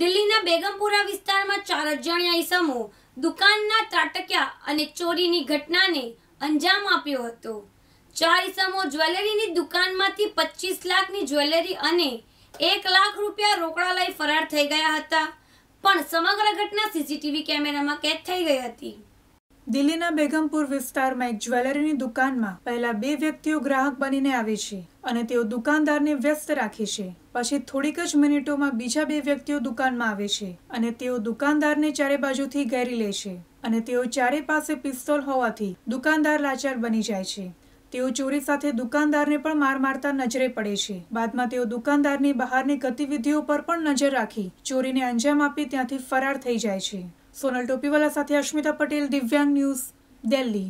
દિલ્હીના બેગમપુરા વિસ્તારમાં ચાર અજાણ્યા ઈસમો દુકાનના ત્રાટક્યા અને ચોરીની ઘટનાને અંજામ આપ્યો હતો ચાર ઈસમો જ્વેલરીની દુકાનમાંથી પચીસ લાખની જ્વેલરી અને એક લાખ રૂપિયા રોકડા લઈ ફરાર થઈ ગયા હતા પણ સમગ્ર ઘટના સીસીટીવી કેમેરામાં કેદ થઈ ગઈ હતી દિલ્હીના બેગમપુર વિસ્તારમાં એક જ્વેલરીની દુકાનમાં પહેલા બે વ્યક્તિઓ ગ્રાહક બનીને આવે છે અને તેઓ દુકાનદારને વ્યસ્ત રાખે છે પછી થોડીક જ મિનિટોમાં બીજા બે વ્યક્તિઓ દુકાનમાં આવે છે અને તેઓ દુકાનદારને ચારે બાજુથી ઘેરી લે છે અને તેઓ ચારે પાસે પિસ્તોલ હોવાથી દુકાનદાર લાચાર બની જાય છે તેઓ ચોરી સાથે દુકાનદારને પણ માર મારતા નજરે પડે છે બાદમાં તેઓ દુકાનદારની બહારની ગતિવિધિઓ પર પણ નજર રાખી ચોરીને અંજામ આપી ત્યાંથી ફરાર થઈ જાય છે સોનલ ટોપીવાલા સાથે અશ્મિતા પટેલ દિવ્યાંગ ન્યૂઝ દિલ્હી